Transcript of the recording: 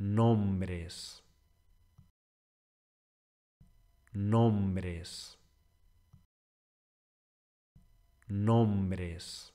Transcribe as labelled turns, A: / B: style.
A: nombres, nombres, nombres.